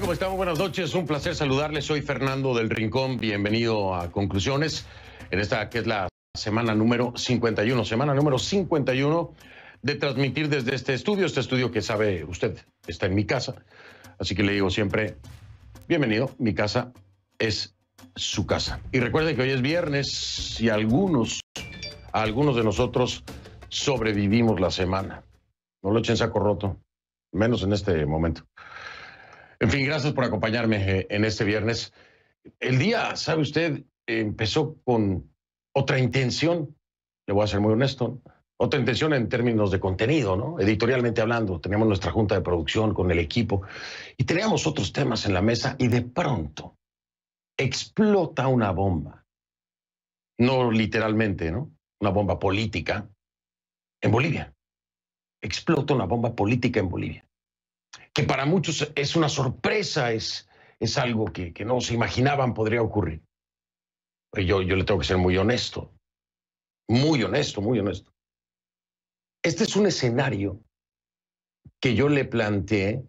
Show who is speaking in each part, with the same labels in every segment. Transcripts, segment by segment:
Speaker 1: ¿Cómo estamos? Buenas noches. Un placer saludarles. Soy Fernando del Rincón. Bienvenido a Conclusiones en esta que es la semana número 51, semana número 51 de transmitir desde este estudio, este estudio que sabe usted está en mi casa. Así que le digo siempre, bienvenido, mi casa es su casa. Y recuerde que hoy es viernes y algunos, algunos de nosotros sobrevivimos la semana. No lo echen saco roto, menos en este momento. En fin, gracias por acompañarme eh, en este viernes. El día, sabe usted, empezó con otra intención, le voy a ser muy honesto, otra intención en términos de contenido, ¿no? Editorialmente hablando, teníamos nuestra junta de producción con el equipo y teníamos otros temas en la mesa y de pronto explota una bomba. No literalmente, ¿no? Una bomba política en Bolivia. Explota una bomba política en Bolivia que para muchos es una sorpresa, es, es algo que, que, no se imaginaban podría ocurrir. Yo, yo le tengo que ser muy honesto, muy honesto, muy honesto. Este es un escenario que yo le planteé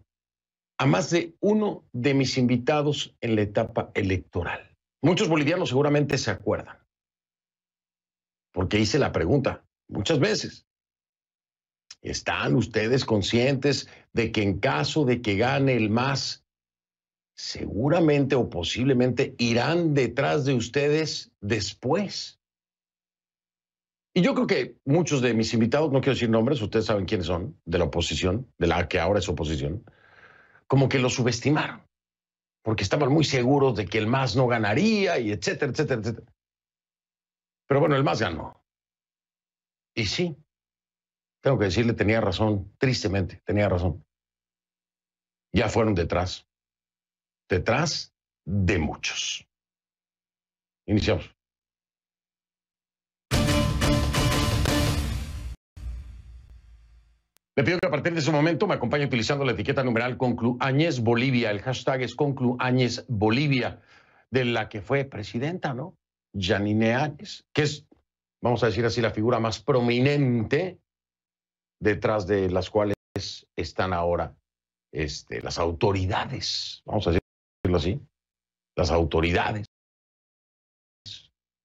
Speaker 1: a más de uno de mis invitados en la etapa electoral. Muchos bolivianos seguramente se acuerdan, porque hice la pregunta muchas veces. ¿Están ustedes conscientes de que en caso de que gane el MAS, seguramente o posiblemente irán detrás de ustedes después? Y yo creo que muchos de mis invitados, no quiero decir nombres, ustedes saben quiénes son, de la oposición, de la que ahora es oposición, como que lo subestimaron, porque estaban muy seguros de que el MAS no ganaría y etcétera, etcétera, etcétera. Pero bueno, el MAS ganó. Y sí, tengo que decirle, tenía razón, tristemente, tenía razón. Ya fueron detrás, detrás de muchos. Iniciamos. Le pido que a partir de ese momento me acompañe utilizando la etiqueta numeral Áñez Bolivia. El hashtag es Áñez Bolivia, de la que fue presidenta, ¿no? Janine Áñez, que es, vamos a decir así, la figura más prominente detrás de las cuales están ahora este, las autoridades, vamos a decirlo así, las autoridades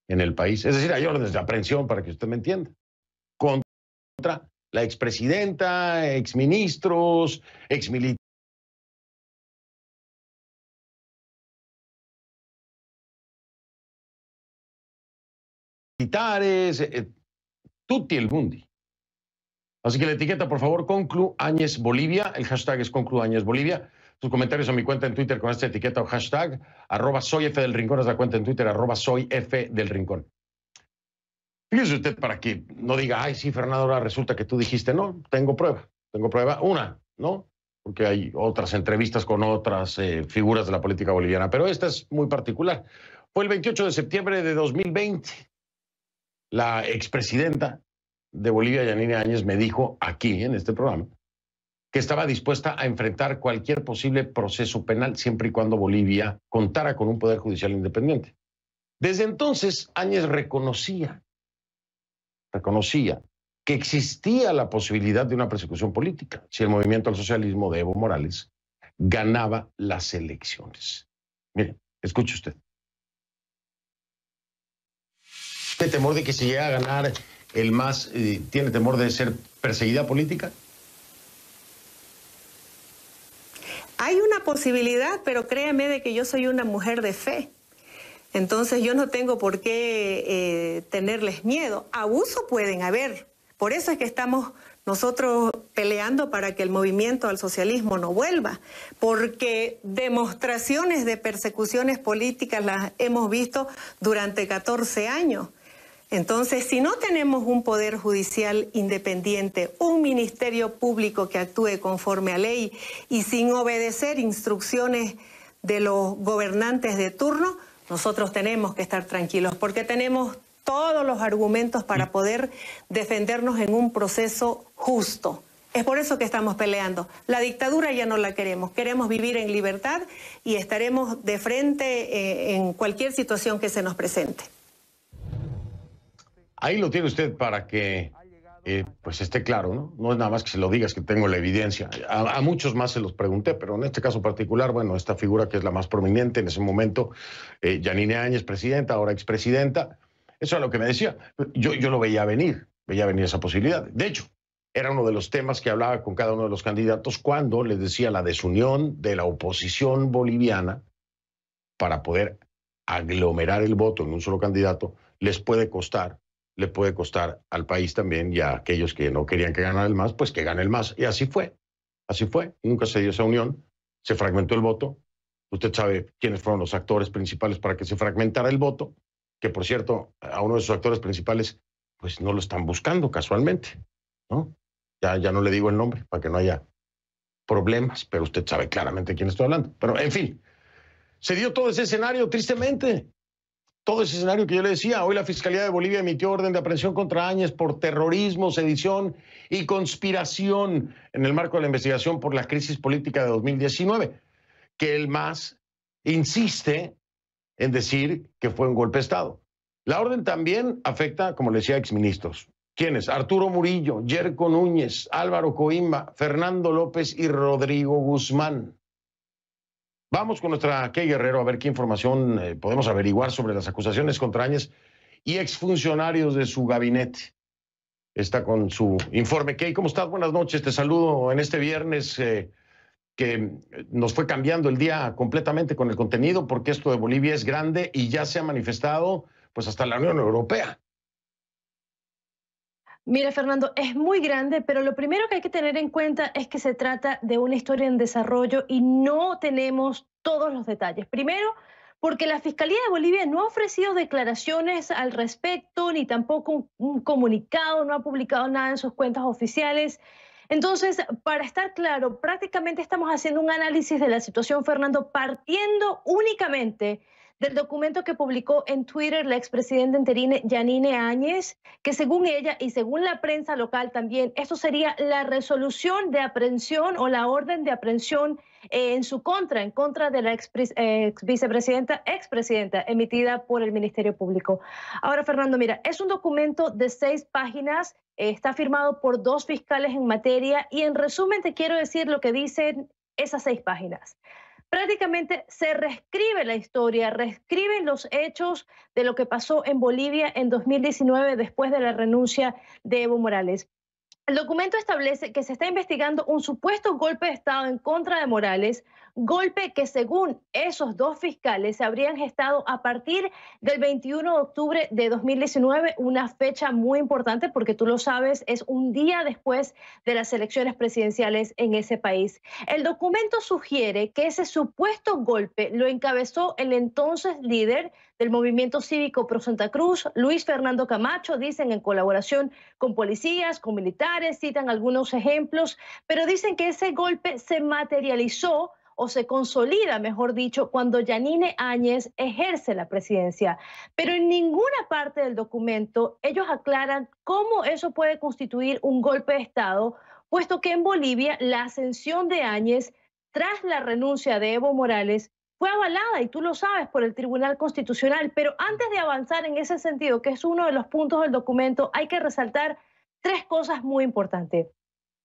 Speaker 1: en el país. Es decir, hay órdenes de aprehensión, para que usted me entienda, contra la expresidenta, exministros, exmilitares. militares, eh, tutti el mundi. Así que la etiqueta, por favor, Conclu Áñez Bolivia. El hashtag es Conclu Áñez Bolivia. Tus comentarios a mi cuenta en Twitter con esta etiqueta o hashtag. Arroba soy F del Rincón es la cuenta en Twitter, arroba soy F del Rincón. Fíjese usted para que no diga, ay, sí, Fernando, ahora resulta que tú dijiste, no, tengo prueba. Tengo prueba, una, ¿no? Porque hay otras entrevistas con otras eh, figuras de la política boliviana, pero esta es muy particular. Fue el 28 de septiembre de 2020. La expresidenta de Bolivia, Yanine Áñez, me dijo aquí en este programa que estaba dispuesta a enfrentar cualquier posible proceso penal siempre y cuando Bolivia contara con un poder judicial independiente. Desde entonces, Áñez reconocía, reconocía que existía la posibilidad de una persecución política si el movimiento al socialismo de Evo Morales ganaba las elecciones. Mire, escuche usted. Este temor de que si llega a ganar el más eh, tiene temor de ser perseguida política?
Speaker 2: Hay una posibilidad, pero créeme de que yo soy una mujer de fe. Entonces yo no tengo por qué eh, tenerles miedo. Abuso pueden haber. Por eso es que estamos nosotros peleando para que el movimiento al socialismo no vuelva, porque demostraciones de persecuciones políticas las hemos visto durante 14 años. Entonces, si no tenemos un poder judicial independiente, un ministerio público que actúe conforme a ley y sin obedecer instrucciones de los gobernantes de turno, nosotros tenemos que estar tranquilos porque tenemos todos los argumentos para poder defendernos en un proceso justo. Es por eso que estamos peleando. La dictadura ya no la queremos. Queremos vivir en libertad y estaremos de frente eh, en cualquier situación que se nos presente.
Speaker 1: Ahí lo tiene usted para que eh, pues esté claro, ¿no? No es nada más que se lo digas es que tengo la evidencia. A, muchos más se los pregunté, pero en este caso particular, bueno, esta figura que es la más prominente en ese momento, eh, Janine Áñez, presidenta, ahora expresidenta, eso es lo que me decía. Yo, yo lo veía venir, veía venir esa posibilidad. De hecho, era uno de los temas que hablaba con cada uno de los candidatos cuando les decía la desunión de la oposición boliviana para poder aglomerar el voto en un solo candidato les puede costar le puede costar al país también y a aquellos que no querían que ganara el MAS, pues que gane el MAS. Y así fue, así fue. Nunca se dio esa unión, se fragmentó el voto. Usted sabe quiénes fueron los actores principales para que se fragmentara el voto, que por cierto, a uno de sus actores principales, pues no lo están buscando casualmente, ¿no? Ya, ya no le digo el nombre para que no haya problemas, pero usted sabe claramente quién estoy hablando. Pero, en fin, se dio todo ese escenario, tristemente todo ese escenario que yo le decía. Hoy la Fiscalía de Bolivia emitió orden de aprehensión contra Áñez por terrorismo, sedición y conspiración en el marco de la investigación por la crisis política de 2019, que el más insiste en decir que fue un golpe de Estado. La orden también afecta, como le decía, a exministros. ¿Quiénes? Arturo Murillo, Yerko Núñez, Álvaro Coimba, Fernando López y Rodrigo Guzmán. Vamos con nuestra Key Guerrero a ver qué información eh, podemos averiguar sobre las acusaciones contra Áñez y exfuncionarios de su gabinete. Está con su informe. Key, ¿cómo estás? Buenas noches. Te saludo en este viernes eh, que eh, nos fue cambiando el día completamente con el contenido porque esto de Bolivia es grande y ya se ha manifestado pues hasta la Unión Europea.
Speaker 2: Mira, Fernando, es muy grande, pero lo primero que hay que tener en cuenta es que se trata de una historia en desarrollo y no tenemos todos los detalles. Primero, porque la Fiscalía de Bolivia no ha ofrecido declaraciones al respecto, ni tampoco un, comunicado, no ha publicado nada en sus cuentas oficiales. Entonces, para estar claro, prácticamente estamos haciendo un análisis de la situación, Fernando, partiendo únicamente del documento que publicó en Twitter la expresidenta interina Yanine Áñez, que según ella y según la prensa local también, eso sería la resolución de aprehensión o la orden de aprehensión eh, en su contra, en contra de la ex, ex eh, vicepresidenta, expresidenta, emitida por el Ministerio Público. Ahora, Fernando, mira, es un documento de seis páginas, eh, está firmado por dos fiscales en materia y en resumen te quiero decir lo que dicen esas seis páginas prácticamente se reescribe la historia, reescriben los hechos de lo que pasó en Bolivia en 2019 después de la renuncia de Evo Morales. El documento establece que se está investigando un supuesto golpe de Estado en contra de Morales golpe que según esos dos fiscales se habrían gestado a partir del 21 de octubre de 2019, una fecha muy importante porque tú lo sabes, es un día después de las elecciones presidenciales en ese país. El documento sugiere que ese supuesto golpe lo encabezó el entonces líder del movimiento cívico Pro Santa Cruz, Luis Fernando Camacho, dicen en colaboración con policías, con militares, citan algunos ejemplos, pero dicen que ese golpe se materializó o se consolida, mejor dicho, cuando Yanine Áñez ejerce la presidencia. Pero en ninguna parte del documento ellos aclaran cómo eso puede constituir un golpe de Estado, puesto que en Bolivia la ascensión de Áñez tras la renuncia de Evo Morales fue avalada, y tú lo sabes, por el Tribunal Constitucional. Pero antes de avanzar en ese sentido, que es uno de los puntos del documento, hay que resaltar tres cosas muy importantes.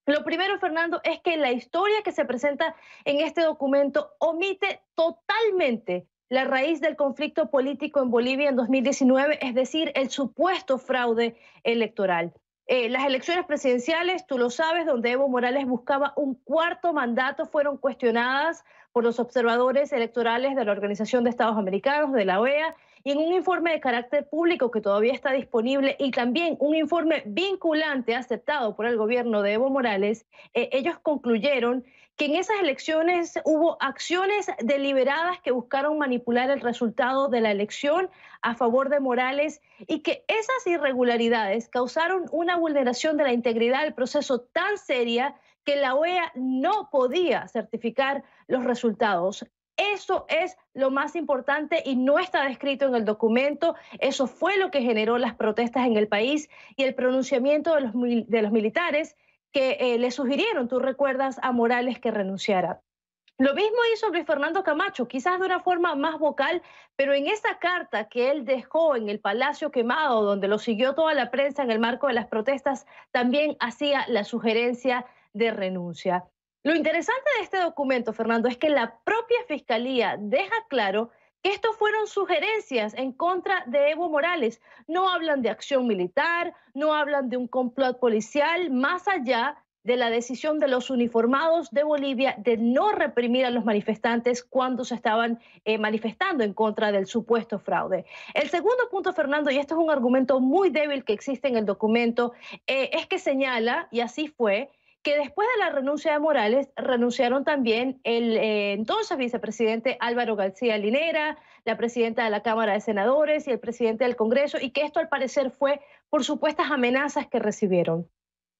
Speaker 2: Lo primero, Fernando, es que la historia que se presenta en este documento omite totalmente la raíz del conflicto político en Bolivia en 2019, es decir, el supuesto fraude electoral. Eh, las elecciones presidenciales, tú lo sabes, donde Evo Morales buscaba un cuarto mandato, fueron cuestionadas por los observadores electorales de la Organización de Estados Americanos, de la OEA, y en un informe de carácter público que todavía está disponible y también un informe vinculante aceptado por el gobierno de Evo Morales, eh, ellos concluyeron que en esas elecciones hubo acciones deliberadas que buscaron manipular el resultado de la elección a favor de Morales y que esas irregularidades causaron una vulneración de la integridad del proceso tan seria que la OEA no podía certificar los resultados. Eso es lo más importante y no está descrito en el documento. Eso fue lo que generó las protestas en el país y el pronunciamiento de los, militares que eh, le sugirieron, tú recuerdas, a Morales que renunciara. Lo mismo hizo Luis Fernando Camacho, quizás de una forma más vocal, pero en esa carta que él dejó en el Palacio Quemado, donde lo siguió toda la prensa en el marco de las protestas, también hacía la sugerencia de renuncia. Lo interesante de este documento, Fernando, es que la propia Fiscalía deja claro que estos fueron sugerencias en contra de Evo Morales. No hablan de acción militar, no hablan de un complot policial, más allá de la decisión de los uniformados de Bolivia de no reprimir a los manifestantes cuando se estaban eh, manifestando en contra del supuesto fraude. El segundo punto, Fernando, y esto es un argumento muy débil que existe en el documento, eh, es que señala, y así fue, que después de la renuncia de Morales renunciaron también el eh, entonces vicepresidente Álvaro García Linera, la presidenta de la Cámara de Senadores y el presidente del Congreso, y que esto al parecer fue por supuestas amenazas que recibieron.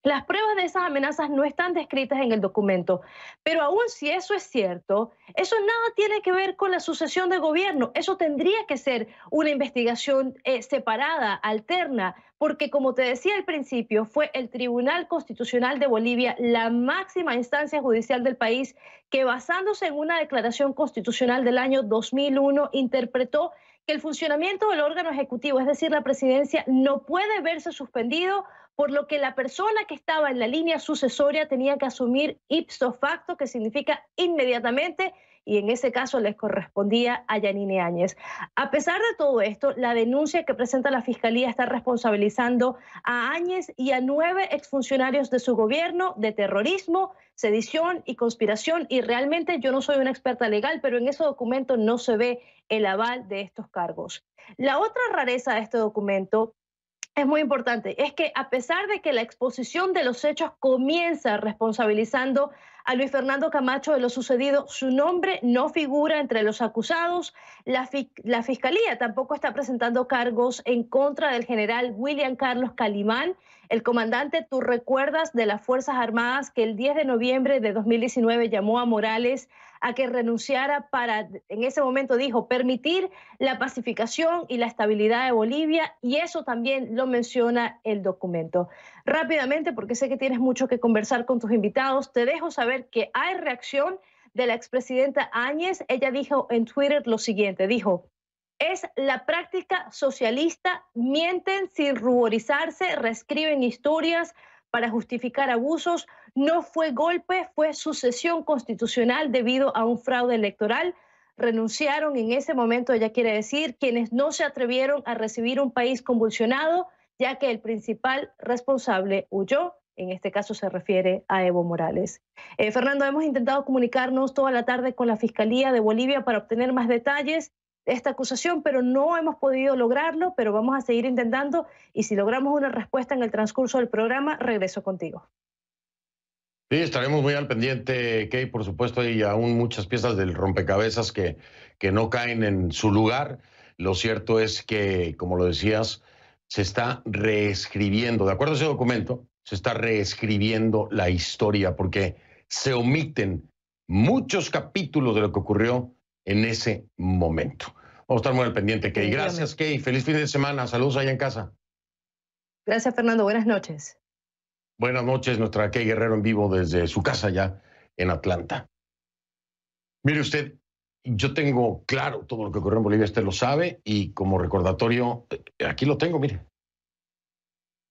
Speaker 2: Las pruebas de esas amenazas no están descritas en el documento, pero aún si eso es cierto, eso nada tiene que ver con la sucesión de gobierno. Eso tendría que ser una investigación eh, separada, alterna, porque como te decía al principio, fue el Tribunal Constitucional de Bolivia, la máxima instancia judicial del país, que basándose en una declaración constitucional del año 2001, interpretó que el funcionamiento del órgano ejecutivo, es decir, la presidencia, no puede verse suspendido por lo que la persona que estaba en la línea sucesoria tenía que asumir ipso facto, que significa inmediatamente y en ese caso les correspondía a Yanine Áñez. A pesar de todo esto, la denuncia que presenta la Fiscalía está responsabilizando a Áñez y a nueve exfuncionarios de su gobierno de terrorismo, sedición y conspiración y realmente yo no soy una experta legal, pero en ese documento no se ve el aval de estos cargos. La otra rareza de este documento es muy importante, es que a pesar de que la exposición de los hechos comienza responsabilizando a Luis Fernando Camacho de lo sucedido. Su nombre no figura entre los acusados. La, Fiscalía tampoco está presentando cargos en contra del general William Carlos Calimán, el comandante, tú recuerdas, de las Fuerzas Armadas que el 10 de noviembre de 2019 llamó a Morales a que renunciara para, en ese momento dijo, permitir la pacificación y la estabilidad de Bolivia y eso también lo menciona el documento. Rápidamente, porque sé que tienes mucho que conversar con tus invitados, te dejo saber que hay reacción de la expresidenta Áñez. Ella dijo en Twitter lo siguiente, dijo, es la práctica socialista, mienten sin ruborizarse, reescriben historias, para justificar abusos. No fue golpe, fue sucesión constitucional debido a un fraude electoral. Renunciaron en ese momento, ya quiere decir, quienes no se atrevieron a recibir un país convulsionado, ya que el principal responsable huyó. En este caso se refiere a Evo Morales. Eh, Fernando, hemos intentado comunicarnos toda la tarde con la Fiscalía de Bolivia para obtener más detalles esta acusación, pero no hemos podido lograrlo, pero vamos a seguir intentando y si logramos una respuesta en el transcurso del programa, regreso contigo.
Speaker 1: Sí, estaremos muy al pendiente, Kay. Por supuesto, hay aún muchas piezas del rompecabezas que, que no caen en su lugar. Lo cierto es que, como lo decías, se está reescribiendo, de acuerdo a ese documento, se está reescribiendo la historia porque se omiten muchos capítulos de lo que ocurrió en ese momento. Vamos a estar muy al pendiente, Key. Gracias, Key. Feliz fin de semana. Saludos allá en casa.
Speaker 2: Gracias, Fernando. Buenas noches.
Speaker 1: Buenas noches, nuestra Key Guerrero en vivo desde su casa ya en Atlanta. Mire usted, yo tengo claro todo lo que ocurrió en Bolivia, usted lo sabe, y como recordatorio, eh, aquí lo tengo, mire.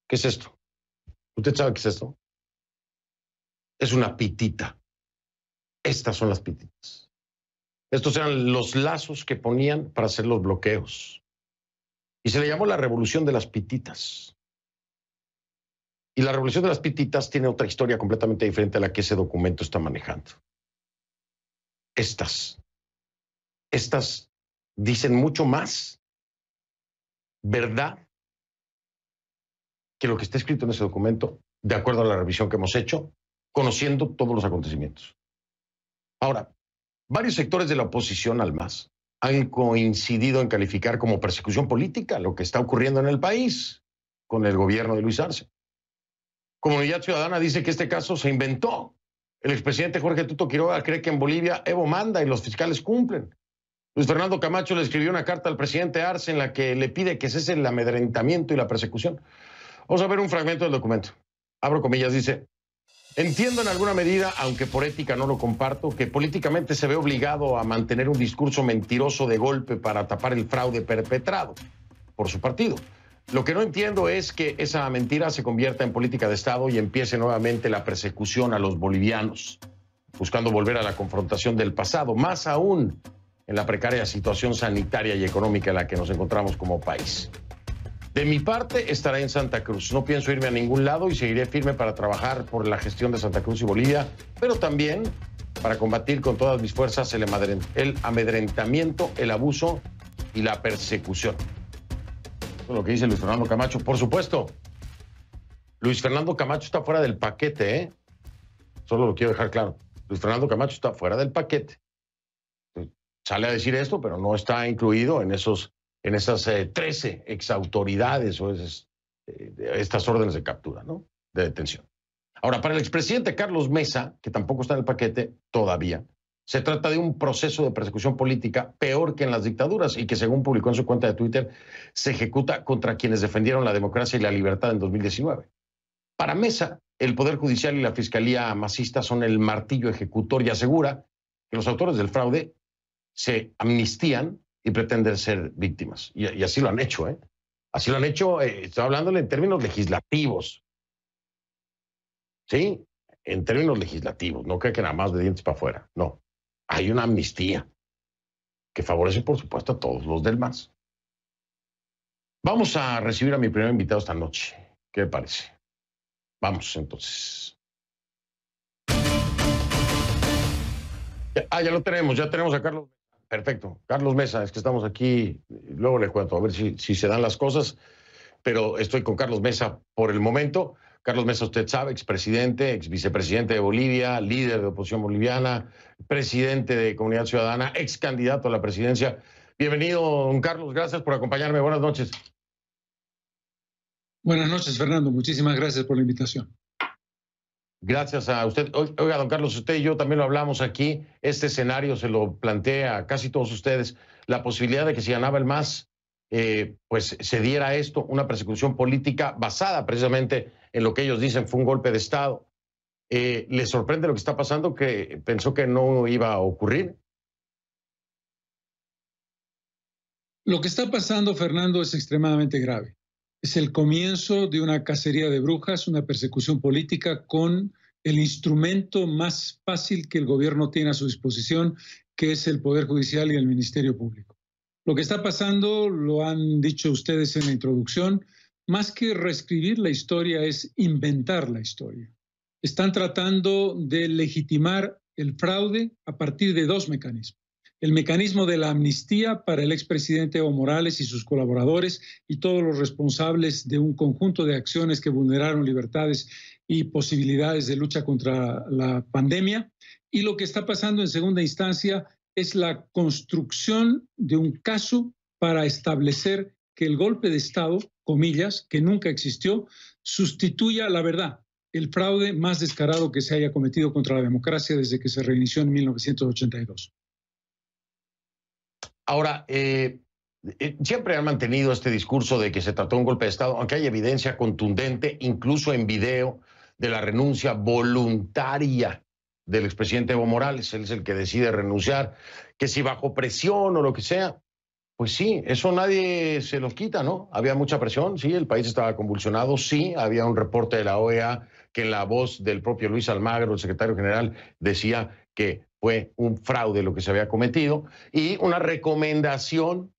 Speaker 1: ¿Qué es esto? ¿Usted sabe qué es esto? Es una pitita. Estas son las pititas. Estos eran los lazos que ponían para hacer los bloqueos. Y se le llamó la revolución de las pititas. Y la revolución de las pititas tiene otra historia completamente diferente a la que ese documento está manejando. Estas, estas dicen mucho más verdad que lo que está escrito en ese documento, de acuerdo a la revisión que hemos hecho, conociendo todos los acontecimientos. Ahora, Varios sectores de la oposición al MAS han coincidido en calificar como persecución política lo que está ocurriendo en el país con el gobierno de Luis Arce. Comunidad Ciudadana dice que este caso se inventó. El expresidente Jorge Tuto Quiroga cree que en Bolivia Evo manda y los fiscales cumplen. Luis Fernando Camacho le escribió una carta al presidente Arce en la que le pide que cese el amedrentamiento y la persecución. Vamos a ver un fragmento del documento. Abro comillas, dice, Entiendo en alguna medida, aunque por ética no lo comparto, que políticamente se ve obligado a mantener un discurso mentiroso de golpe para tapar el fraude perpetrado por su partido. Lo que no entiendo es que esa mentira se convierta en política de Estado y empiece nuevamente la persecución a los bolivianos, buscando volver a la confrontación del pasado, más aún en la precaria situación sanitaria y económica en la que nos encontramos como país. De mi parte, estaré en Santa Cruz. No pienso irme a ningún lado y seguiré firme para trabajar por la gestión de Santa Cruz y Bolivia, pero también para combatir con todas mis fuerzas el, amedrentamiento, el abuso y la persecución. Eso es lo que dice Luis Fernando Camacho. Por supuesto, Luis Fernando Camacho está fuera del paquete, ¿eh? Solo lo quiero dejar claro. Luis Fernando Camacho está fuera del paquete. Sale a decir esto, pero no está incluido en esos en esas eh, trece 13 exautoridades o esas, eh, estas órdenes de captura, ¿no? De detención. Ahora, para el expresidente Carlos Mesa, que tampoco está en el paquete todavía, se trata de un proceso de persecución política peor que en las dictaduras y que, según publicó en su cuenta de Twitter, se ejecuta contra quienes defendieron la democracia y la libertad en 2019. Para Mesa, el Poder Judicial y la Fiscalía Masista son el martillo ejecutor y asegura que los autores del fraude se amnistían y pretender ser víctimas. Y, así lo han hecho, ¿eh? Así lo han hecho, eh, estoy hablando en términos legislativos. ¿Sí? En términos legislativos, no creo que nada más de dientes para afuera, no. Hay una amnistía que favorece, por supuesto, a todos los del MAS. Vamos a recibir a mi primer invitado esta noche. ¿Qué le parece? Vamos, entonces. Ah, ya lo tenemos, ya tenemos a Carlos. Perfecto. Carlos Mesa, es que estamos aquí, luego le cuento, a ver si, se dan las cosas, pero estoy con Carlos Mesa por el momento. Carlos Mesa, usted sabe, expresidente, ex vicepresidente de Bolivia, líder de oposición boliviana, presidente de Comunidad Ciudadana, ex candidato a la presidencia. Bienvenido, don Carlos, gracias por acompañarme. Buenas noches. Buenas noches, Fernando. Muchísimas gracias por la invitación. Gracias a usted. Oiga, don Carlos, usted y yo también lo hablamos aquí. Este escenario se lo plantea a casi todos ustedes. La posibilidad de que si ganaba el MAS, eh, pues se diera esto, una persecución política basada precisamente en lo que ellos dicen fue un golpe de Estado. Eh, ¿Le sorprende lo que está pasando? ¿Que pensó que no iba a ocurrir?
Speaker 3: Lo que está pasando, Fernando, es extremadamente grave es el comienzo de una cacería de brujas, una persecución política con el instrumento más fácil que el gobierno tiene a su disposición, que es el Poder Judicial y el Ministerio Público. Lo que está pasando, lo han dicho ustedes en la introducción, más que reescribir la historia es inventar la historia. Están tratando de legitimar el fraude a partir de dos mecanismos el mecanismo de la amnistía para el expresidente Evo Morales y sus colaboradores y todos los responsables de un conjunto de acciones que vulneraron libertades y posibilidades de lucha contra la pandemia. Y lo que está pasando en segunda instancia es la construcción de un caso para establecer que el golpe de Estado, comillas, que nunca existió, sustituya la verdad, el fraude más descarado que se haya cometido contra la democracia desde que se reinició en 1982.
Speaker 1: Ahora, eh, eh, siempre han mantenido este discurso de que se trató de un golpe de Estado, aunque hay evidencia contundente, incluso en video, de la renuncia voluntaria del expresidente Evo Morales. Él es el que decide renunciar, que si bajo presión o lo que sea, pues sí, eso nadie se los quita, ¿no? Había mucha presión, sí, el país estaba convulsionado, sí, había un reporte de la OEA que en la voz del propio Luis Almagro, el secretario general, decía que fue un fraude lo que se había cometido y una recomendación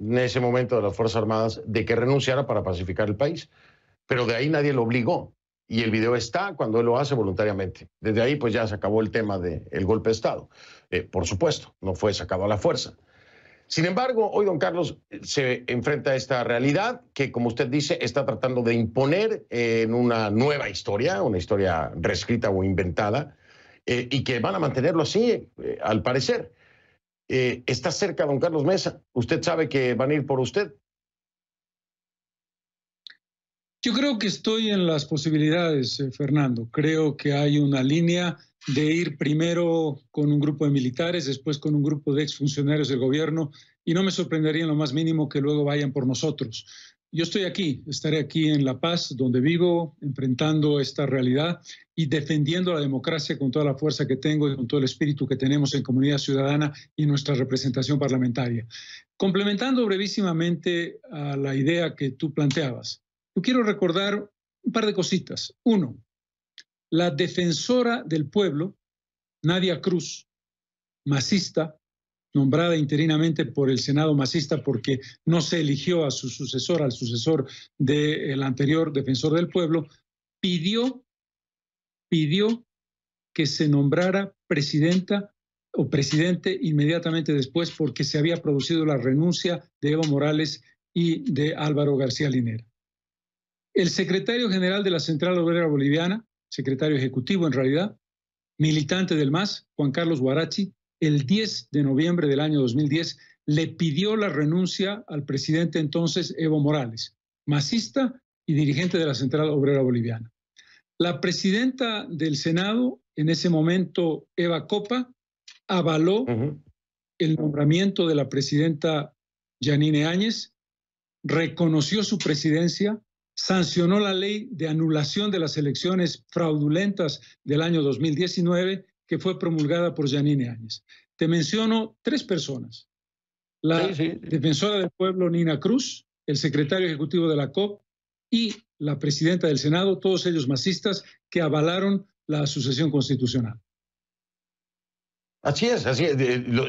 Speaker 1: en ese momento de las Fuerzas Armadas de que renunciara para pacificar el país. Pero de ahí nadie lo obligó. Y el video está cuando él lo hace voluntariamente. Desde ahí pues ya se acabó el tema del golpe de Estado. Eh, por supuesto, no fue sacado a la fuerza. Sin embargo, hoy don Carlos eh, se enfrenta a esta realidad que, como usted dice, está tratando de imponer en una nueva historia, una historia reescrita o inventada, eh, y que van a mantenerlo así, eh, al parecer. Eh, está cerca don Carlos Mesa. Usted sabe que van a ir por usted.
Speaker 3: Yo creo que estoy en las posibilidades, Fernando. Creo que hay una línea de ir primero con un grupo de militares, después con un grupo de exfuncionarios del gobierno, y no me sorprendería en lo más mínimo que luego vayan por nosotros. Yo estoy aquí, estaré aquí en La Paz, donde vivo, enfrentando esta realidad y defendiendo la democracia con toda la fuerza que tengo y con todo el espíritu que tenemos en comunidad ciudadana y nuestra representación parlamentaria. Complementando brevísimamente a la idea que tú planteabas, yo quiero recordar un par de cositas. Uno, la defensora del pueblo, Nadia Cruz, masista, nombrada interinamente por el Senado masista porque no se eligió a su sucesor, al sucesor del anterior defensor del pueblo, pidió, pidió que se nombrara presidenta o presidente inmediatamente después porque se había producido la renuncia de Evo Morales y de Álvaro García Linera. El secretario general de la Central Obrera Boliviana, secretario ejecutivo en realidad, militante del MAS, Juan Carlos Guarachi, el 10 de noviembre del año 2010, le pidió la renuncia al presidente entonces Evo Morales, masista y dirigente de la Central Obrera Boliviana. La presidenta del Senado, en ese momento Eva Copa, avaló el nombramiento de la presidenta Yanine Áñez, reconoció su presidencia, sancionó la ley de anulación de las elecciones fraudulentas del año 2019 que fue promulgada por Janine Áñez. Te menciono tres personas. La defensora del pueblo Nina Cruz, el secretario ejecutivo de la COP y la presidenta del Senado, todos ellos masistas que avalaron la sucesión constitucional.
Speaker 1: Así es, así es.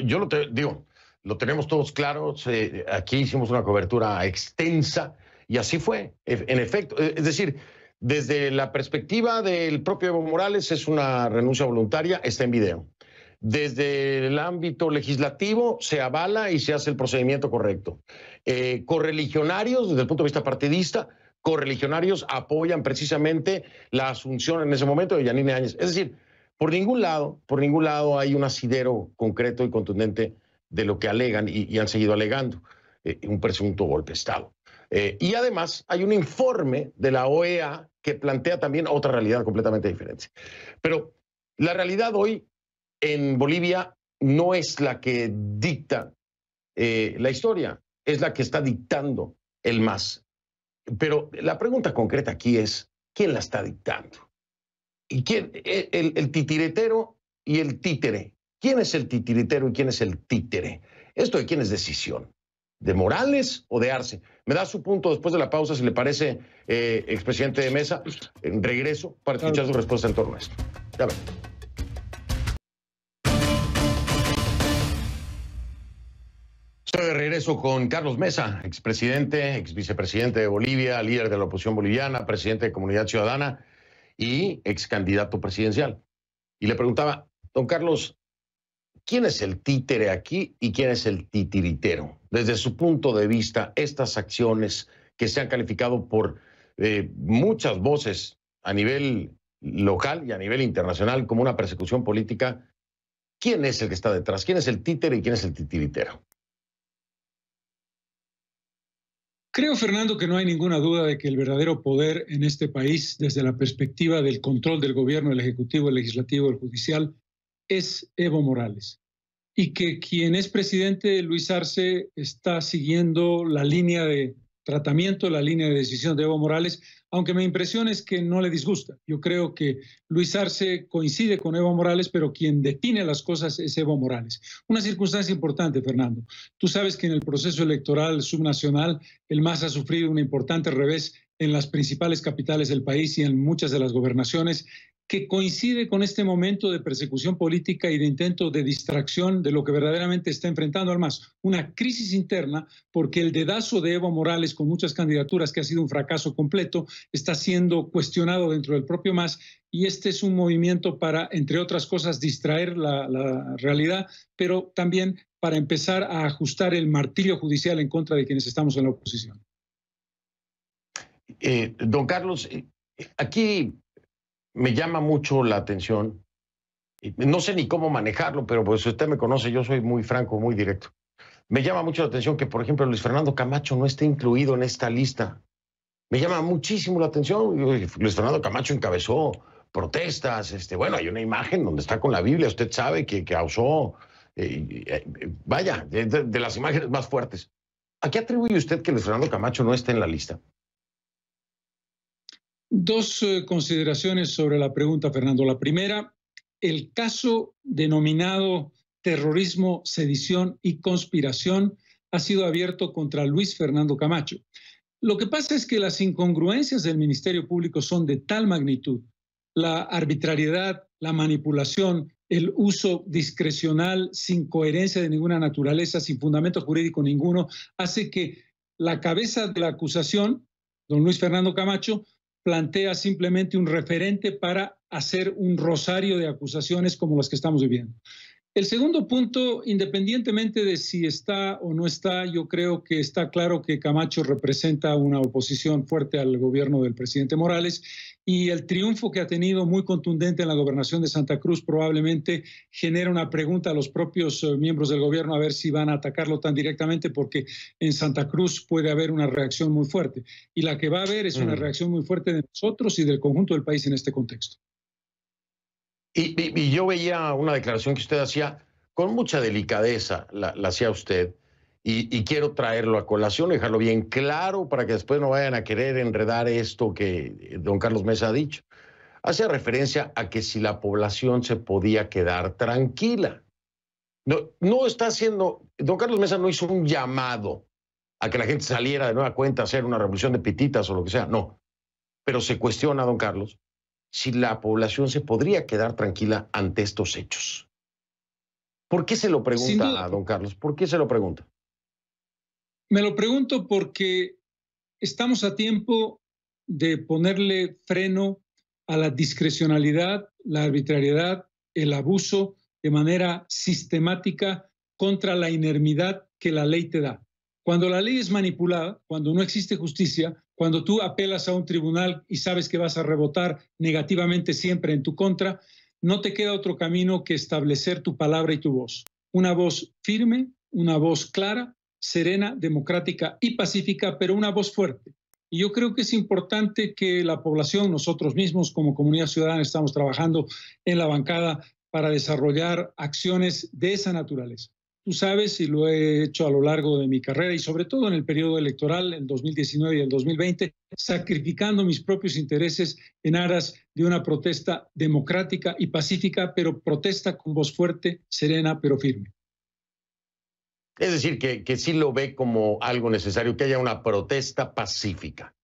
Speaker 1: Yo lo digo, lo tenemos todos claros. Eh, aquí hicimos una cobertura extensa y así fue, e, en efecto. Es decir, desde la perspectiva del propio Evo Morales es una renuncia voluntaria, está en video. Desde el ámbito legislativo se avala y se hace el procedimiento correcto. Eh, correligionarios, desde el punto de vista partidista, correligionarios apoyan precisamente la asunción en ese momento de Yanine Áñez. Es decir, por ningún lado, por ningún lado hay un asidero concreto y contundente de lo que alegan y, han seguido alegando, eh, un presunto golpe de Estado. Eh, y además hay un informe de la OEA que plantea también otra realidad completamente diferente. Pero la realidad hoy en Bolivia no es la que dicta eh, la historia, es la que está dictando el MAS. Pero la pregunta concreta aquí es, ¿quién la está dictando? ¿Y quién, e, el, titiretero y el títere? ¿Quién es el titiritero y quién es el títere? Esto de quién es decisión de Morales o de Arce. Me da su punto después de la pausa, si le parece, eh, expresidente de mesa. En regreso para escuchar su respuesta en torno a esto. Ya ven. Estoy de regreso con Carlos Mesa, expresidente, exvicepresidente de Bolivia, líder de la oposición boliviana, presidente de Comunidad Ciudadana y ex candidato presidencial. Y le preguntaba, don Carlos, ¿quién es el títere aquí y quién es el titiritero? desde su punto de vista estas acciones que se han calificado por eh, muchas voces a nivel local y a nivel internacional como una persecución política. ¿Quién es el que está detrás? ¿Quién es el títere y quién es el titiritero? Creo,
Speaker 3: Fernando, que no hay ninguna duda de que el verdadero poder en este país, desde la perspectiva del control del gobierno, el ejecutivo, el legislativo, el judicial, es Evo Morales y que quien es presidente Luis Arce está siguiendo la línea de tratamiento, la línea de decisión de Evo Morales, aunque mi impresión es que no le disgusta. Yo creo que Luis Arce coincide con Evo Morales, pero quien define las cosas es Evo Morales. Una circunstancia importante, Fernando. Tú sabes que en el proceso electoral subnacional el MAS ha sufrido un importante revés en las principales capitales del país y en muchas de las gobernaciones que coincide con este momento de persecución política y de intento de distracción de lo que verdaderamente está enfrentando, al MAS. una crisis interna, porque el dedazo de Evo Morales con muchas candidaturas, que ha sido un fracaso completo, está siendo cuestionado dentro del propio MAS y este es un movimiento para, entre otras cosas, distraer la, realidad, pero también para empezar a ajustar el martillo judicial en contra de quienes estamos en la oposición.
Speaker 1: Eh, don Carlos, eh, aquí me llama mucho la atención. No sé ni cómo manejarlo, pero pues usted me conoce, yo soy muy franco, muy directo. Me llama mucho la atención que, por ejemplo, Luis Fernando Camacho no esté incluido en esta lista. Me llama muchísimo la atención. Luis Fernando Camacho encabezó protestas. Este, bueno, hay una imagen donde está con la Biblia. Usted sabe que causó, eh, eh, vaya, de, las imágenes más fuertes. ¿A qué atribuye usted que Luis Fernando Camacho no esté en la lista?
Speaker 3: Dos eh, consideraciones sobre la pregunta, Fernando. La primera, el caso denominado terrorismo, sedición y conspiración ha sido abierto contra Luis Fernando Camacho. Lo que pasa es que las incongruencias del Ministerio Público son de tal magnitud, la arbitrariedad, la manipulación, el uso discrecional sin coherencia de ninguna naturaleza, sin fundamento jurídico ninguno, hace que la cabeza de la acusación, don Luis Fernando Camacho, plantea simplemente un referente para hacer un rosario de acusaciones como las que estamos viviendo. El segundo punto, independientemente de si está o no está, yo creo que está claro que Camacho representa una oposición fuerte al gobierno del presidente Morales y el triunfo que ha tenido muy contundente en la gobernación de Santa Cruz probablemente genera una pregunta a los propios eh, miembros del gobierno a ver si van a atacarlo tan directamente porque en Santa Cruz puede haber una reacción muy fuerte y la que va a haber es una mm. reacción muy fuerte de nosotros y del conjunto del país en este contexto.
Speaker 1: Y, yo veía una declaración que usted hacía con mucha delicadeza, la, hacía usted, y, quiero traerlo a colación, dejarlo bien claro para que después no vayan a querer enredar esto que don Carlos Mesa ha dicho. Hace referencia a que si la población se podía quedar tranquila. No, no está haciendo, don Carlos Mesa no hizo un llamado a que la gente saliera de nueva cuenta a hacer una revolución de pititas o lo que sea, no. Pero se cuestiona, don Carlos, si la población se podría quedar tranquila ante estos hechos. ¿Por qué se lo pregunta a don Carlos? ¿Por qué se lo pregunta?
Speaker 3: Me lo pregunto porque estamos a tiempo de ponerle freno a la discrecionalidad, la arbitrariedad, el abuso de manera sistemática contra la inermidad que la ley te da. Cuando la ley es manipulada, cuando no existe justicia, cuando tú apelas a un tribunal y sabes que vas a rebotar negativamente siempre en tu contra, no te queda otro camino que establecer tu palabra y tu voz. Una voz firme, una voz clara, serena, democrática y pacífica, pero una voz fuerte. Y yo creo que es importante que la población, nosotros mismos como comunidad ciudadana, estamos trabajando en la bancada para desarrollar acciones de esa naturaleza. Tú sabes, y lo he hecho a lo largo de mi carrera y sobre todo en el periodo electoral, el 2019 y el 2020, sacrificando mis propios intereses en aras de una protesta democrática y pacífica, pero protesta con voz fuerte, serena, pero firme.
Speaker 1: Es decir, que, que sí lo ve como algo necesario, que haya una protesta pacífica.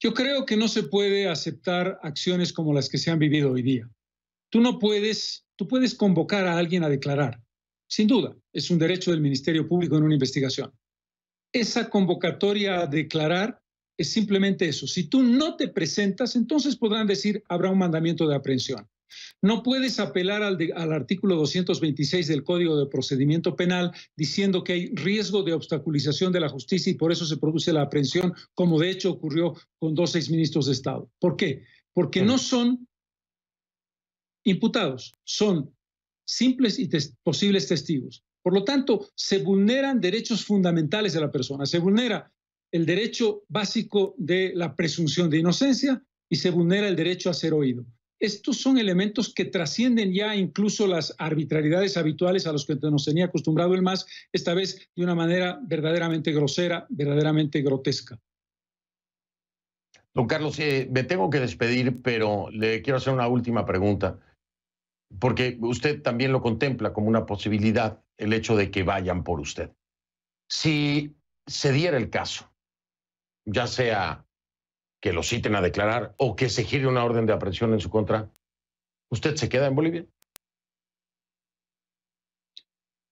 Speaker 3: Yo creo que no se puede aceptar acciones como las que se han vivido hoy día. Tú no puedes, tú puedes convocar a alguien a declarar. Sin duda, es un derecho del Ministerio Público en una investigación. Esa convocatoria a declarar es simplemente eso. Si tú no te presentas, entonces podrán decir habrá un mandamiento de aprehensión. No puedes apelar al, al, artículo 226 del Código de Procedimiento Penal diciendo que hay riesgo de obstaculización de la justicia y por eso se produce la aprehensión, como de hecho ocurrió con dos ministros de Estado. ¿Por qué? Porque no son imputados son simples y posibles testigos. Por lo tanto, se vulneran derechos fundamentales de la persona. Se vulnera el derecho básico de la presunción de inocencia y se vulnera el derecho a ser oído. Estos son elementos que trascienden ya incluso las arbitrariedades habituales a los que nos tenía acostumbrado el MAS, esta vez de una manera verdaderamente grosera, verdaderamente grotesca.
Speaker 1: Don Carlos, eh, me tengo que despedir, pero le quiero hacer una última pregunta porque usted también lo contempla como una posibilidad el hecho de que vayan por usted. Si se diera el caso, ya sea que lo citen a declarar o que se gire una orden de aprehensión en su contra, ¿usted se queda en Bolivia?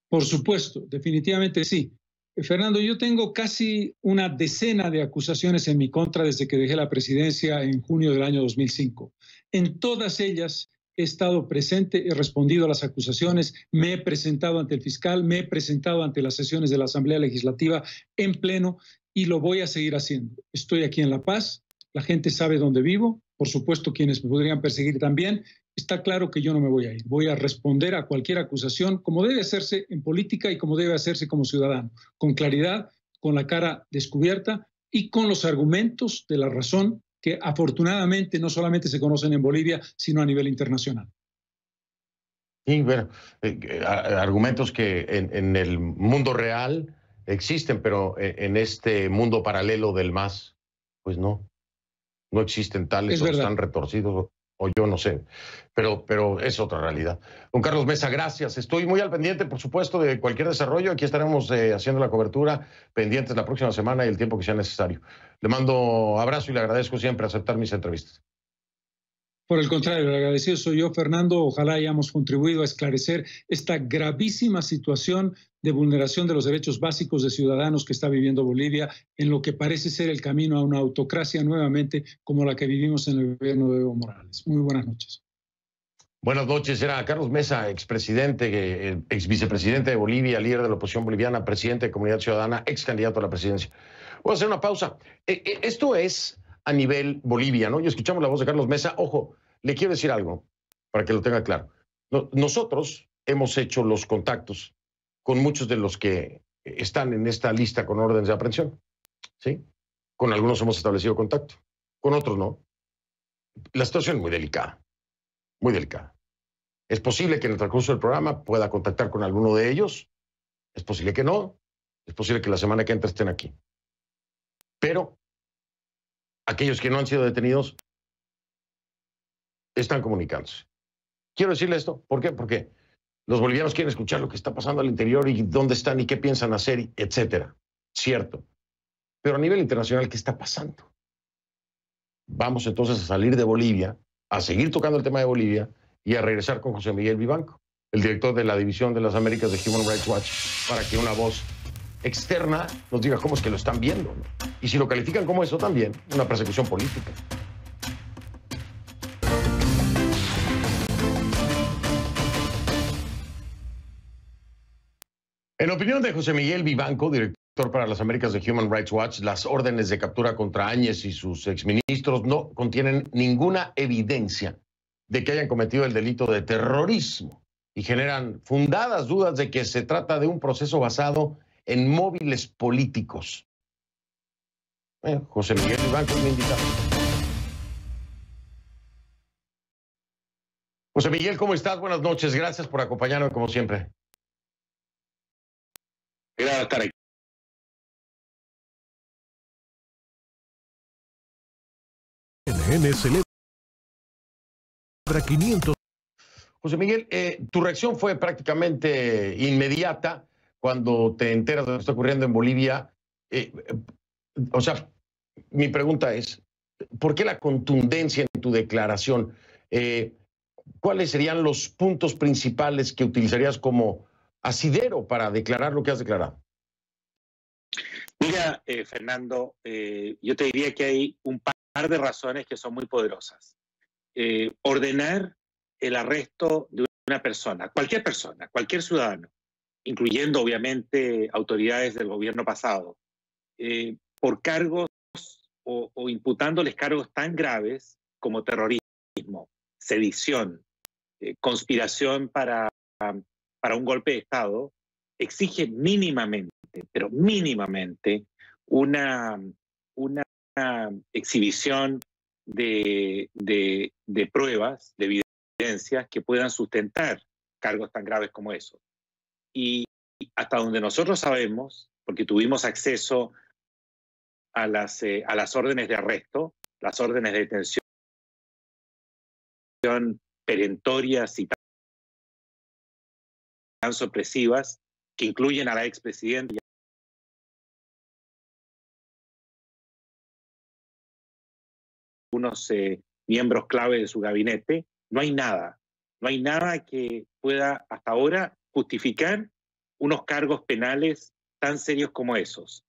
Speaker 3: Por supuesto, definitivamente sí. Fernando, yo tengo casi una decena de acusaciones en mi contra desde que dejé la presidencia en junio del año 2005. En todas ellas he estado presente, he respondido a las acusaciones, me he presentado ante el fiscal, me he presentado ante las sesiones de la Asamblea Legislativa en pleno y lo voy a seguir haciendo. Estoy aquí en La Paz, la gente sabe dónde vivo, por supuesto quienes me podrían perseguir también. Está claro que yo no me voy a ir, voy a responder a cualquier acusación como debe hacerse en política y como debe hacerse como ciudadano, con claridad, con la cara descubierta y con los argumentos de la razón que afortunadamente no solamente se conocen en Bolivia, sino a nivel internacional.
Speaker 1: Sí, bueno, eh, argumentos que en, el mundo real existen, pero eh, en este mundo paralelo del más, pues no, no existen tales, o están retorcidos o yo no sé, pero, pero es otra realidad. Don Carlos Mesa, gracias. Estoy muy al pendiente, por supuesto, de cualquier desarrollo. Aquí estaremos eh, haciendo la cobertura, pendientes la próxima semana y el tiempo que sea necesario. Le mando abrazo y le agradezco siempre aceptar mis entrevistas.
Speaker 3: Por el contrario, agradecido soy yo, Fernando. Ojalá hayamos contribuido a esclarecer esta gravísima situación de vulneración de los derechos básicos de ciudadanos que está viviendo Bolivia en lo que parece ser el camino a una autocracia nuevamente como la que vivimos en el gobierno de Evo Morales. Muy buenas noches.
Speaker 1: Buenas noches, era Carlos Mesa, expresidente, eh, ex vicepresidente de Bolivia, líder de la oposición boliviana, presidente de Comunidad Ciudadana, ex candidato a la presidencia. Voy a hacer una pausa. Eh, eh, esto es a nivel Bolivia, ¿no? Y escuchamos la voz de Carlos Mesa. Ojo, le quiero decir algo, para que lo tenga claro. Nosotros hemos hecho los contactos con muchos de los que están en esta lista con órdenes de aprehensión. ¿sí? Con algunos hemos establecido contacto, con otros no. La situación es muy delicada, muy delicada. Es posible que en el transcurso del programa pueda contactar con alguno de ellos, es posible que no, es posible que la semana que entra estén aquí. Pero aquellos que no han sido detenidos están comunicándose. Quiero decirle esto, ¿por qué? Porque los bolivianos quieren escuchar lo que está pasando al interior y dónde están y qué piensan hacer, etcétera. Cierto. Pero a nivel internacional, ¿qué está pasando? Vamos entonces a salir de Bolivia, a seguir tocando el tema de Bolivia y a regresar con José Miguel Vivanco, el director de la División de las Américas de Human Rights Watch, para que una voz externa nos diga cómo es que lo están viendo. Y si lo califican como eso también, una persecución política. En opinión de José Miguel Vivanco, director para las Américas de Human Rights Watch, las órdenes de captura contra Áñez y sus exministros no contienen ninguna evidencia de que hayan cometido el delito de terrorismo y generan fundadas dudas de que se trata de un proceso basado en móviles políticos. José Miguel Vivanco, mi invitado. José Miguel, ¿cómo estás? Buenas noches. Gracias por acompañarme como siempre. 500. José Miguel, eh, tu reacción fue prácticamente inmediata cuando te enteras de lo que está ocurriendo en Bolivia. Eh, eh, o sea, mi pregunta es, ¿por qué la contundencia en tu declaración? ¿Cuáles serían los puntos principales que utilizarías como asidero para declarar lo que has declarado? Mira,
Speaker 4: eh, Fernando, eh, yo te diría que hay un par de razones que son muy poderosas. Eh, ordenar el arresto de una persona, cualquier persona, cualquier ciudadano, incluyendo obviamente autoridades del gobierno pasado, por cargos o, o imputándoles cargos tan graves como terrorismo, sedición, conspiración para para un golpe de Estado exige mínimamente, pero mínimamente, una, una exhibición de, pruebas, de evidencias que puedan sustentar cargos tan graves como esos. Y hasta donde nosotros sabemos, porque tuvimos acceso a las, eh, a las órdenes de arresto, las órdenes de detención perentorias y tal, tan sorpresivas que incluyen a la expresidenta unos eh, miembros clave de su gabinete, no hay nada, no hay nada que pueda hasta ahora justificar unos cargos penales tan serios como esos.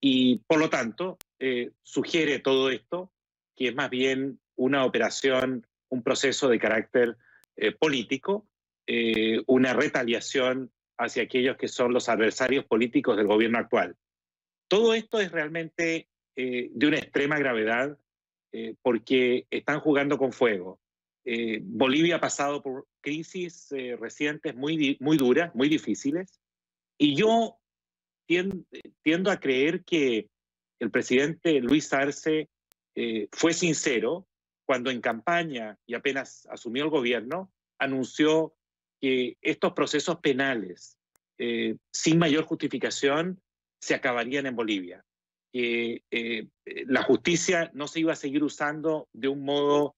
Speaker 4: Y por lo tanto, eh, sugiere todo esto que es más bien una operación, un proceso de carácter eh, político eh, una retaliación hacia aquellos que son los adversarios políticos del gobierno actual. Todo esto es realmente eh, de una extrema gravedad eh, porque están jugando con fuego. Bolivia ha pasado por crisis recientes muy, muy duras, muy difíciles, y yo tiendo, tiendo a creer que el presidente Luis Arce fue sincero cuando en campaña y apenas asumió el gobierno, anunció eh, estos procesos penales, eh, sin mayor justificación, se acabarían en Bolivia, que eh, la justicia no se iba a seguir usando de un modo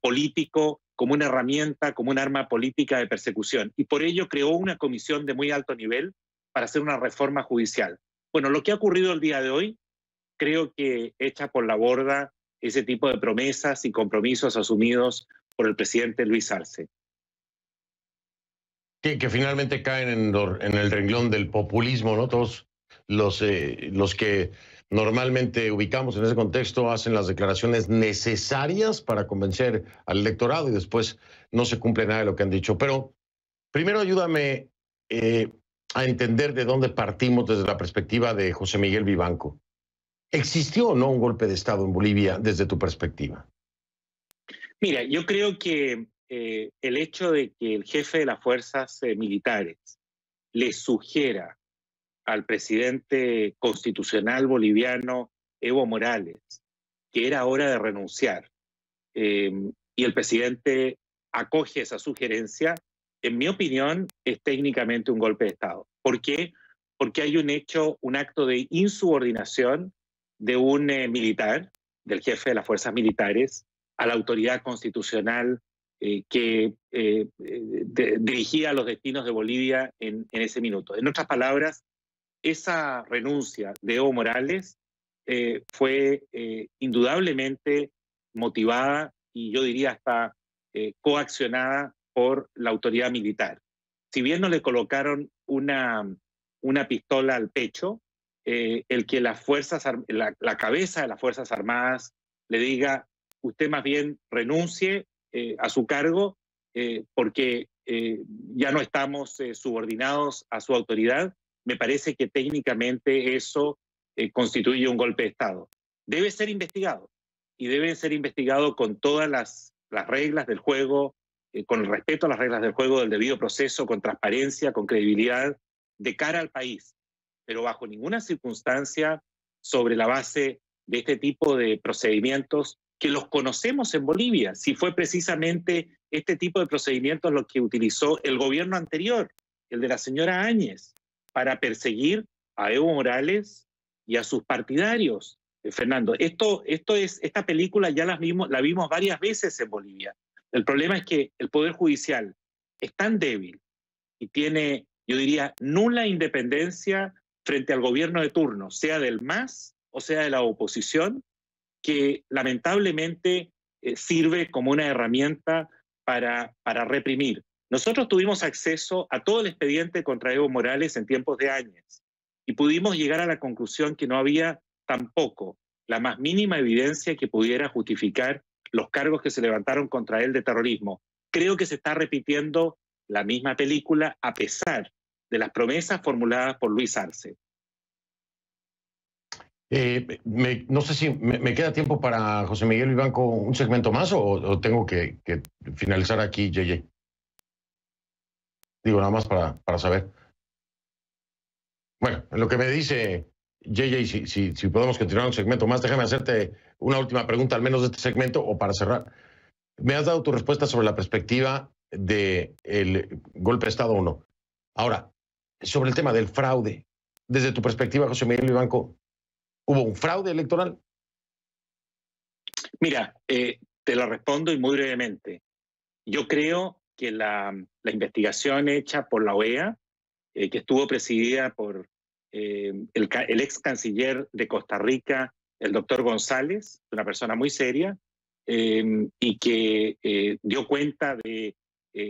Speaker 4: político como una herramienta, como un arma política de persecución. Y por ello creó una comisión de muy alto nivel para hacer una reforma judicial. Bueno, lo que ha ocurrido el día de hoy, creo que echa por la borda ese tipo de promesas y compromisos asumidos por el presidente Luis Arce
Speaker 1: que, finalmente caen en, el renglón del populismo, ¿no? Todos los, eh, los que normalmente ubicamos en ese contexto hacen las declaraciones necesarias para convencer al electorado y después no se cumple nada de lo que han dicho. Pero primero ayúdame eh, a entender de dónde partimos desde la perspectiva de José Miguel Vivanco. ¿Existió o no un golpe de Estado en Bolivia desde tu perspectiva?
Speaker 4: Mira, yo creo que eh, el hecho de que el jefe de las fuerzas eh, militares le sugiera al presidente constitucional boliviano Evo Morales que era hora de renunciar em, y el presidente acoge esa sugerencia, en mi opinión es técnicamente un golpe de Estado. ¿Por qué? Porque hay un hecho, un acto de insubordinación de un eh, militar, del jefe de las fuerzas militares, a la autoridad constitucional eh, que eh, eh, dirigía los destinos de Bolivia en, ese minuto. En otras palabras, esa renuncia de Evo Morales fue indudablemente motivada y yo diría hasta coaccionada por la autoridad militar. Si bien no le colocaron una, una pistola al pecho, el que las fuerzas, la cabeza de las Fuerzas Armadas le diga, usted más bien renuncie eh, a su cargo eh, porque eh, ya no estamos subordinados a su autoridad, me parece que técnicamente eso constituye un golpe de Estado. Debe ser investigado y debe ser investigado con todas las, las reglas del juego, con el respeto a las reglas del juego, del debido proceso, con transparencia, con credibilidad, de cara al país, pero bajo ninguna circunstancia sobre la base de este tipo de procedimientos que los conocemos en Bolivia, si fue precisamente este tipo de procedimientos los que utilizó el gobierno anterior, el de la señora Áñez, para perseguir a Evo Morales y a sus partidarios. Eh, Fernando, esto, esto es, esta película ya la vimos, la vimos varias veces en Bolivia. El problema es que el Poder Judicial es tan débil y tiene, yo diría, nula independencia frente al gobierno de turno, sea del MAS o sea de la oposición, que lamentablemente eh, sirve como una herramienta para, reprimir. Nosotros tuvimos acceso a todo el expediente contra Evo Morales en tiempos de años y pudimos llegar a la conclusión que no había tampoco la más mínima evidencia que pudiera justificar los cargos que se levantaron contra él de terrorismo. Creo que se está repitiendo la misma película a pesar de las promesas formuladas por Luis Arce.
Speaker 1: Eh, no sé si me, queda tiempo para José Miguel Vivanco un segmento más o, tengo que, finalizar aquí, JJ. Digo, nada más para, para saber. Bueno, en lo que me dice JJ, si, si, podemos continuar un segmento más, déjame hacerte una última pregunta, al menos de este segmento, o para cerrar. Me has dado tu respuesta sobre la perspectiva del el golpe de Estado o no. Ahora, sobre el tema del fraude, desde tu perspectiva, José Miguel Vivanco, ¿Hubo un fraude electoral? Mira, eh, te lo respondo y muy
Speaker 4: brevemente. Yo creo que la, investigación hecha por la OEA, eh, que estuvo presidida por eh, el, el, ex canciller de Costa Rica, el doctor González, una persona muy seria, em, y que dio cuenta de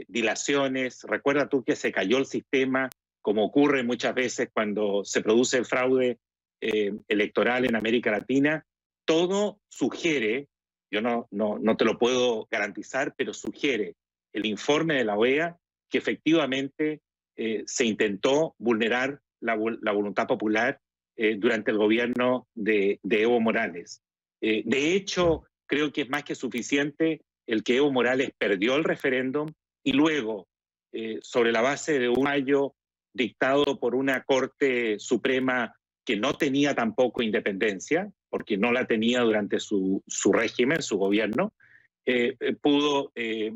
Speaker 4: dilaciones. Recuerda tú que se cayó el sistema, como ocurre muchas veces cuando se produce el fraude eh, electoral en América Latina, todo sugiere, yo no, no, no te lo puedo garantizar, pero sugiere el informe de la OEA que efectivamente eh, se intentó vulnerar la, la voluntad popular eh, durante el gobierno de, de Evo Morales. de hecho, creo que es más que suficiente el que Evo Morales perdió el referéndum y luego, sobre la base de un fallo dictado por una Corte Suprema que no tenía tampoco independencia, porque no la tenía durante su, régimen, su gobierno, eh, eh, pudo eh,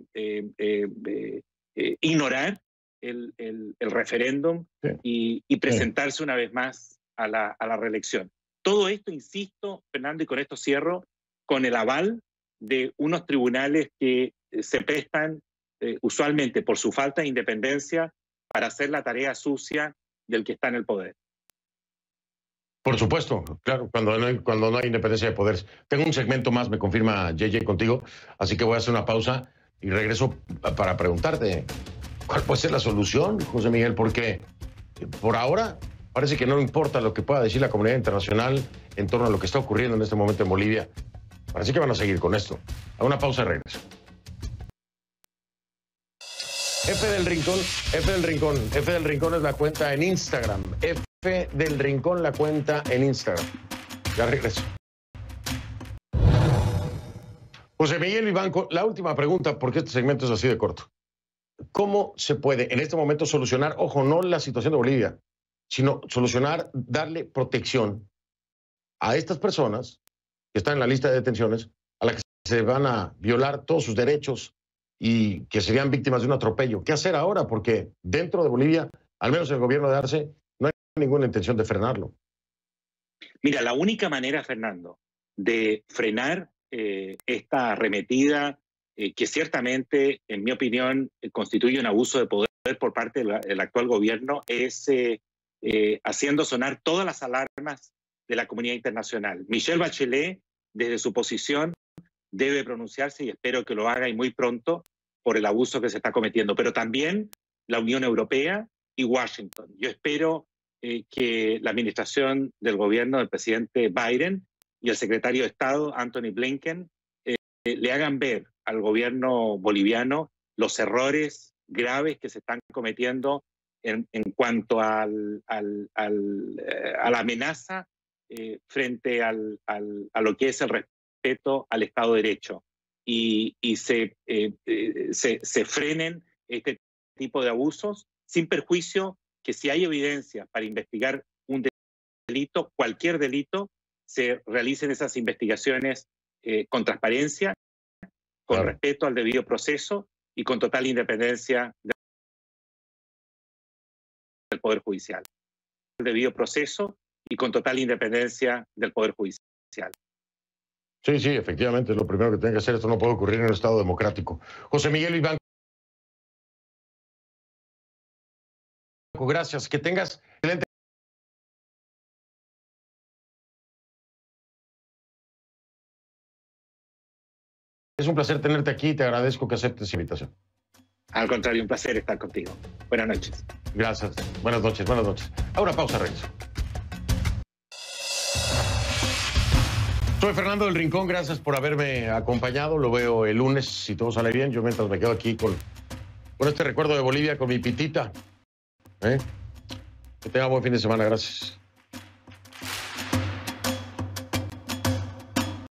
Speaker 4: ignorar el, referéndum y, presentarse una vez más a la, reelección. Todo esto, insisto, Fernando, y con esto cierro, con el aval de unos tribunales que se prestan usualmente por su falta de independencia para hacer la tarea sucia del que está en el poder.
Speaker 1: Por supuesto, claro, cuando no, hay, cuando no hay independencia de poderes. Tengo un segmento más, me confirma JJ contigo, así que voy a hacer una pausa y regreso para preguntarte cuál puede ser la solución, José Miguel, porque eh, por ahora parece que no importa lo que pueda decir la comunidad internacional en torno a lo que está ocurriendo en este momento en Bolivia. Parece que van a seguir con esto. A una pausa y regreso. F del Rincón, F del Rincón, F del Rincón es la cuenta en Instagram, F del Rincón La Cuenta en Instagram. Ya regreso. José Miguel Ibanco, la última pregunta, porque este segmento es así de corto. ¿Cómo se puede en este momento solucionar, ojo, no la situación de Bolivia, sino solucionar, darle protección a estas personas que están en la lista de detenciones, a las que se van a violar todos sus derechos y que serían víctimas de un atropello? ¿Qué hacer ahora? Porque dentro de Bolivia, al menos el gobierno de Arce, ninguna intención de frenarlo.
Speaker 4: Mira, la única manera, Fernando, de frenar eh, esta arremetida, eh, que ciertamente, en mi opinión, constituye un abuso de poder por parte del actual gobierno, es eh, haciendo sonar todas las alarmas de la comunidad internacional. Michelle Bachelet, desde su posición, debe pronunciarse y espero que lo haga y muy pronto por el abuso que se está cometiendo, pero también la Unión Europea y Washington. Yo espero eh, que la administración del gobierno del presidente Biden y el secretario de Estado, Anthony Blinken, eh, le hagan ver al gobierno boliviano los errores graves que se están cometiendo en, cuanto al, eh, a la amenaza frente a lo que es el respeto al Estado de Derecho y, se, se frenen este tipo de abusos sin perjuicio que si hay evidencia para investigar un delito, cualquier delito, se realicen esas investigaciones eh, con transparencia, con respeto al debido proceso y con total independencia del Poder Judicial. El debido proceso y con total independencia del Poder
Speaker 1: Judicial. Sí, sí, efectivamente, lo primero que tiene que hacer, esto no puede ocurrir en un Estado democrático. José Miguel Iván.
Speaker 4: Gracias, que tengas excelente.
Speaker 1: Es un placer tenerte aquí y te agradezco que aceptes la invitación.
Speaker 4: Al contrario, un placer estar
Speaker 1: contigo. Buenas noches. Gracias. Buenas noches, buenas noches. Ahora pausa, Reyes. Soy Fernando del Rincón, gracias por haberme acompañado. Lo veo el lunes, si todo sale bien. Yo mientras me quedo aquí con, con este recuerdo de Bolivia, con mi pitita. ¿Eh? Que tenga buen fin de semana, gracias.